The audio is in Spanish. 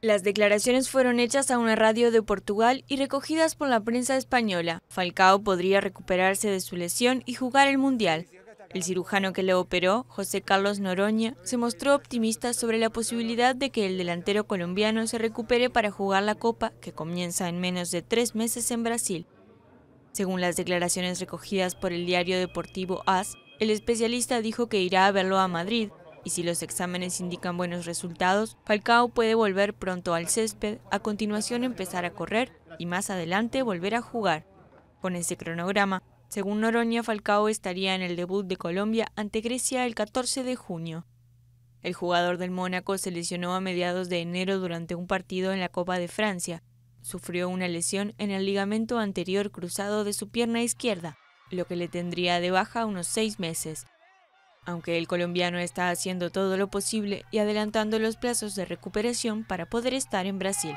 Las declaraciones fueron hechas a una radio de Portugal y recogidas por la prensa española. Falcao podría recuperarse de su lesión y jugar el Mundial. El cirujano que le operó, José Carlos Noroña, se mostró optimista sobre la posibilidad de que el delantero colombiano se recupere para jugar la Copa, que comienza en menos de tres meses en Brasil. Según las declaraciones recogidas por el diario deportivo AS, el especialista dijo que irá a verlo a Madrid y si los exámenes indican buenos resultados, Falcao puede volver pronto al césped, a continuación empezar a correr y más adelante volver a jugar. Con ese cronograma, según Noronha, Falcao estaría en el debut de Colombia ante Grecia el 14 de junio. El jugador del Mónaco se lesionó a mediados de enero durante un partido en la Copa de Francia. Sufrió una lesión en el ligamento anterior cruzado de su pierna izquierda, lo que le tendría de baja unos seis meses aunque el colombiano está haciendo todo lo posible y adelantando los plazos de recuperación para poder estar en Brasil.